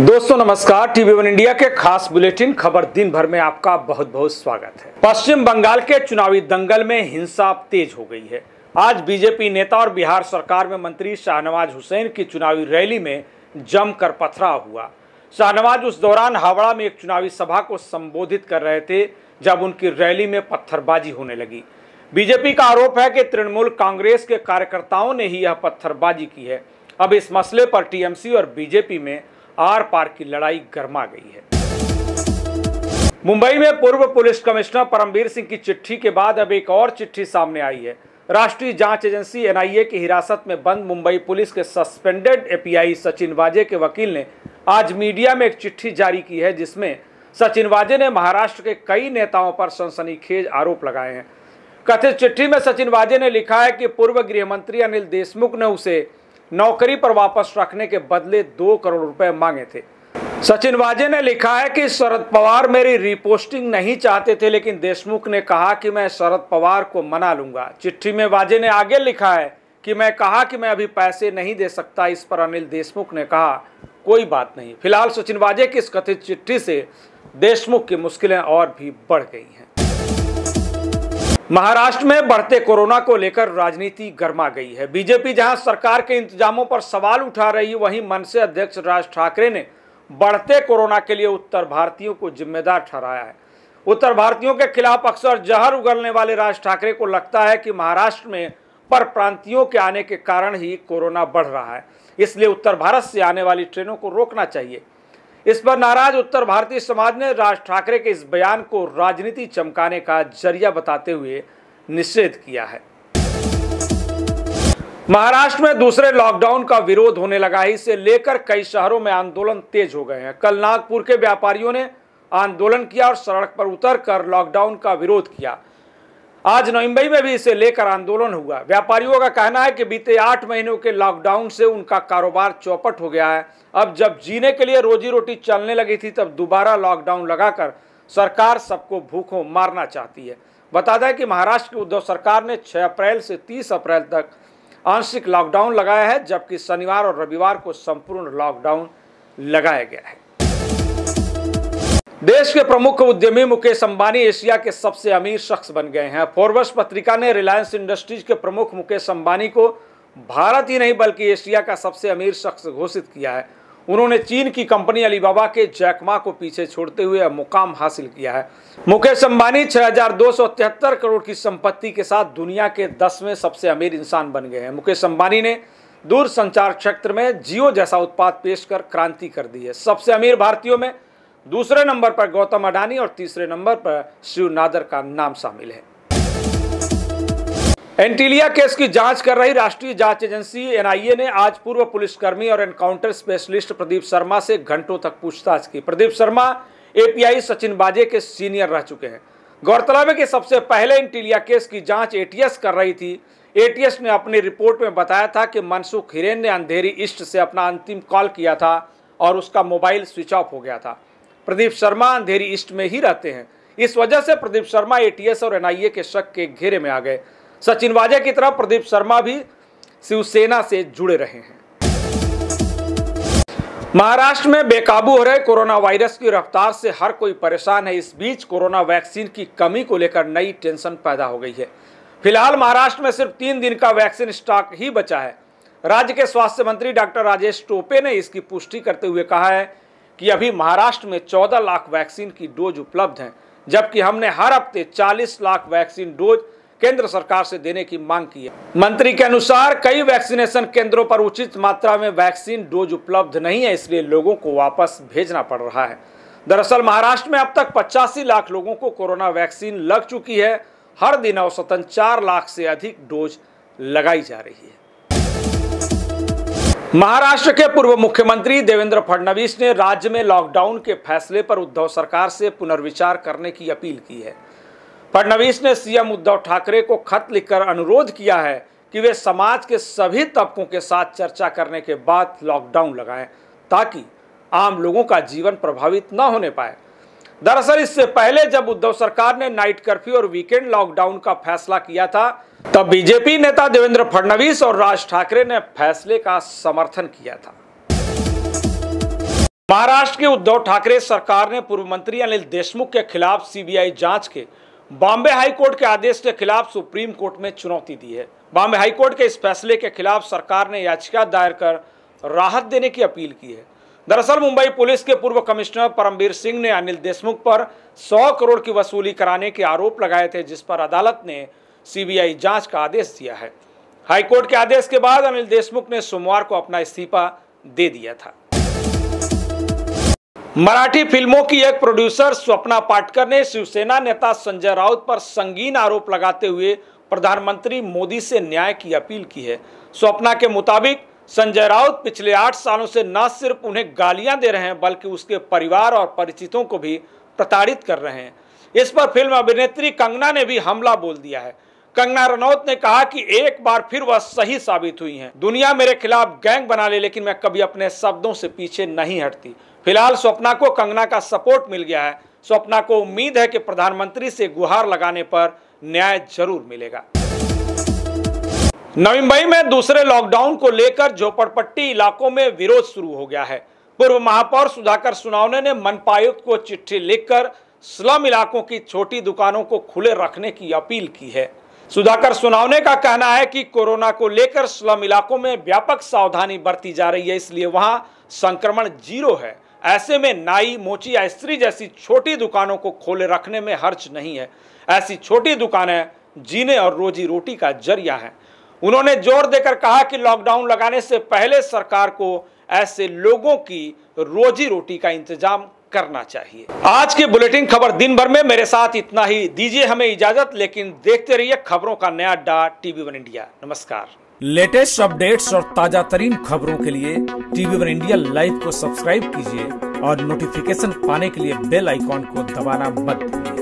दोस्तों नमस्कार TV one India के खास बुलेटिन खबर दिन भर में आपका बहुत बहुत स्वागत है पश्चिम बंगाल के चुनावी दंगल में हिंसा तेज हो गई है आज बीजेपी नेता और बिहार सरकार में मंत्री शाहनवाज हुसैन की चुनावी रैली में जमकर पथराव हुआ शाहनवाज उस दौरान हावड़ा में एक चुनावी सभा को संबोधित कर रहे थे जब उनकी रैली में पत्थरबाजी होने लगी बीजेपी का आरोप है कि तृणमूल कांग्रेस के कार्यकर्ताओं ने ही यह पत्थरबाजी की है अब इस मसले पर टीएमसी और बीजेपी में आर पार की लड़ाई गर्मा गई है मुंबई में पूर्व पुलिस कमिश्नर परमवीर सिंह की चिट्ठी के बाद अब एक और चिट्ठी सामने आई है राष्ट्रीय जांच एजेंसी एनआईए की हिरासत में बंद मुंबई पुलिस के सस्पेंडेड एपीआई सचिन वाजे के वकील ने आज मीडिया में एक चिट्ठी जारी की है जिसमें सचिन वाजे ने महाराष्ट्र के कई नेताओं पर सनसनीखेज आरोप लगाए हैं कथित चिट्ठी में सचिन वाजे ने लिखा है कि पूर्व गृह मंत्री अनिल देशमुख ने उसे नौकरी पर वापस रखने के बदले दो करोड़ रुपए मांगे थे सचिन वाजे ने लिखा है कि शरद पवार मेरी रिपोस्टिंग नहीं चाहते थे लेकिन देशमुख ने कहा कि मैं शरद पवार को मना लूंगा चिट्ठी में वाजे ने आगे लिखा है कि मैं कहा कि मैं अभी पैसे नहीं दे सकता इस पर अनिल देशमुख ने कहा कोई बात नहीं फिलहाल सचिन वाजे की इस कथित चिट्ठी से देशमुख की मुश्किलें और भी बढ़ गई हैं महाराष्ट्र में बढ़ते कोरोना को लेकर राजनीति गर्मा गई है बीजेपी जहां सरकार के इंतजामों पर सवाल उठा रही है वहीं मन से अध्यक्ष राज ठाकरे ने बढ़ते कोरोना के लिए उत्तर भारतीयों को जिम्मेदार ठहराया है उत्तर भारतीयों के खिलाफ अक्सर जहर उगलने वाले राज ठाकरे को लगता है कि महाराष्ट्र में पर प्रांतियों के आने के कारण ही कोरोना बढ़ रहा है इसलिए उत्तर भारत से आने वाली ट्रेनों को रोकना चाहिए इस पर नाराज उत्तर भारतीय समाज ने राज ठाकरे के इस बयान को राजनीति चमकाने का जरिया बताते हुए निषेध किया है महाराष्ट्र में दूसरे लॉकडाउन का विरोध होने लगा है इसे लेकर कई शहरों में आंदोलन तेज हो गए हैं कल नागपुर के व्यापारियों ने आंदोलन किया और सड़क पर उतरकर लॉकडाउन का विरोध किया आज नोइम्बई में भी इसे लेकर आंदोलन हुआ व्यापारियों का कहना है कि बीते आठ महीनों के लॉकडाउन से उनका कारोबार चौपट हो गया है अब जब जीने के लिए रोजी रोटी चलने लगी थी तब दोबारा लॉकडाउन लगाकर सरकार सबको भूखों मारना चाहती है बता दें कि महाराष्ट्र की उद्धव सरकार ने 6 अप्रैल से 30 अप्रैल तक आंशिक लॉकडाउन लगाया है जबकि शनिवार और रविवार को संपूर्ण लॉकडाउन लगाया गया है देश के प्रमुख उद्यमी मुकेश अंबानी एशिया के सबसे अमीर शख्स बन गए हैं फोर्बस पत्रिका ने रिलायंस इंडस्ट्रीज के प्रमुख मुकेश अंबानी को भारत ही नहीं बल्कि एशिया का सबसे अमीर शख्स घोषित किया है उन्होंने चीन की कंपनी अलीबाबा के जैकमा को पीछे छोड़ते हुए मुकाम हासिल किया है मुकेश अंबानी छह करोड़ की संपत्ति के साथ दुनिया के दसवें सबसे अमीर इंसान बन गए हैं मुकेश अंबानी ने संचार क्षेत्र में जियो जैसा उत्पाद पेश कर क्रांति कर दी है सबसे अमीर भारतीयों में दूसरे नंबर पर गौतम अडानी और तीसरे नंबर पर शिव नादर का नाम शामिल है एंटीलिया केस की जांच कर रही राष्ट्रीय जांच एजेंसी एनआईए ने आज पूर्व पुलिसकर्मी और एनकाउंटर स्पेशलिस्ट प्रदीप शर्मा से घंटों तक पूछताछ की प्रदीप शर्मा एपीआई सचिन बाजे के सीनियर रह चुके हैं गौरतलब है कि सबसे पहले इंटीलिया केस की जांच एटीएस कर रही थी एटीएस ने अपनी रिपोर्ट में बताया था कि मनसुख हिरेन ने अंधेरी ईस्ट से अपना अंतिम कॉल किया था और उसका मोबाइल स्विच ऑफ हो गया था प्रदीप शर्मा अंधेरी ईस्ट में ही रहते हैं इस वजह से प्रदीप शर्मा एटीएस और एनआईए के शक के घेरे में आ गए सचिन वाजे की तरह प्रदीप शर्मा भी शिवसेना से जुड़े रहे हैं महाराष्ट्र में बेकाबू हो रहे कोरोना वायरस की रफ्तार से हर कोई परेशान है इस बीच कोरोना वैक्सीन की कमी को लेकर नई टेंशन पैदा हो गई है फिलहाल महाराष्ट्र में सिर्फ तीन दिन का वैक्सीन स्टॉक ही बचा है राज्य के स्वास्थ्य मंत्री डॉक्टर राजेश टोपे ने इसकी पुष्टि करते हुए कहा है कि अभी महाराष्ट्र में 14 लाख वैक्सीन की डोज उपलब्ध हैं जबकि हमने हर हफ्ते 40 लाख वैक्सीन डोज केंद्र सरकार से देने की मांग की है मंत्री के अनुसार कई वैक्सीनेशन केंद्रों पर उचित मात्रा में वैक्सीन डोज उपलब्ध नहीं है इसलिए लोगों को वापस भेजना पड़ रहा है दरअसल महाराष्ट्र में अब तक पचासी लाख लोगों को कोरोना वैक्सीन लग चुकी है हर दिन औसतन चार लाख से अधिक डोज लगाई जा रही है महाराष्ट्र के पूर्व मुख्यमंत्री देवेंद्र फडणवीस ने राज्य में लॉकडाउन के फैसले पर उद्धव सरकार से पुनर्विचार करने की अपील की है फडणवीस ने सीएम उद्धव ठाकरे को खत लिखकर अनुरोध किया है कि वे समाज के सभी तबकों के साथ चर्चा करने के बाद लॉकडाउन लगाएं ताकि आम लोगों का जीवन प्रभावित न होने पाए दरअसल इससे पहले जब उद्धव सरकार ने नाइट कर्फ्यू और वीकेंड लॉकडाउन का फैसला किया था तब बीजेपी नेता देवेंद्र फडणवीस और राज ठाकरे ने फैसले का समर्थन किया था महाराष्ट्र के उद्धव ठाकरे सरकार ने पूर्व मंत्री अनिल देशमुख के खिलाफ सीबीआई जांच के बॉम्बे हाईकोर्ट के आदेश के खिलाफ सुप्रीम कोर्ट में चुनौती दी है बॉम्बे हाईकोर्ट के इस फैसले के खिलाफ सरकार ने याचिका दायर कर राहत देने की अपील की है दरअसल मुंबई पुलिस के पूर्व कमिश्नर परमवीर सिंह ने अनिल देशमुख पर 100 करोड़ की वसूली कराने के आरोप लगाए थे जिस पर अदालत ने सीबीआई जांच का आदेश दिया है हाईकोर्ट के आदेश के बाद अनिल देशमुख ने सोमवार को अपना इस्तीफा दे दिया था मराठी फिल्मों की एक प्रोड्यूसर स्वप्ना पाटकर ने शिवसेना नेता संजय राउत पर संगीन आरोप लगाते हुए प्रधानमंत्री मोदी से न्याय की अपील की है स्वप्ना के मुताबिक संजय राउत पिछले आठ सालों से न सिर्फ उन्हें गालियां दे रहे हैं बल्कि उसके परिवार और परिचितों को भी प्रताड़ित कर रहे हैं इस पर फिल्म अभिनेत्री कंगना ने भी हमला बोल दिया है कंगना रनौत ने कहा कि एक बार फिर वह सही साबित हुई हैं दुनिया मेरे खिलाफ गैंग बना ले लेकिन मैं कभी अपने शब्दों से पीछे नहीं हटती फिलहाल स्वप्ना को कंगना का सपोर्ट मिल गया है स्वप्ना को उम्मीद है कि प्रधानमंत्री से गुहार लगाने पर न्याय जरूर मिलेगा नवी मुंबई में दूसरे लॉकडाउन को लेकर झोपड़पट्टी इलाकों में विरोध शुरू हो गया है पूर्व महापौर सुधाकर सुनावने ने मनपायुक्त को चिट्ठी लिखकर स्लम इलाकों की छोटी दुकानों को खुले रखने की अपील की है सुधाकर सुनावने का कहना है कि कोरोना को लेकर स्लम इलाकों में व्यापक सावधानी बरती जा रही है इसलिए वहां संक्रमण जीरो है ऐसे में नाई मोची या स्त्री जैसी छोटी दुकानों को खोले रखने में हर्च नहीं है ऐसी छोटी दुकानें जीने और रोजी रोटी का जरिया है उन्होंने जोर देकर कहा कि लॉकडाउन लगाने से पहले सरकार को ऐसे लोगों की रोजी रोटी का इंतजाम करना चाहिए आज के बुलेटिन खबर दिन भर में मेरे साथ इतना ही दीजिए हमें इजाजत लेकिन देखते रहिए खबरों का नया अड्डा टीवी वन इंडिया नमस्कार लेटेस्ट अपडेट्स और ताजा तरीन खबरों के लिए टीवी वन इंडिया लाइव को सब्सक्राइब कीजिए और नोटिफिकेशन पाने के लिए बेल आइकॉन को दबाना मत भूलिए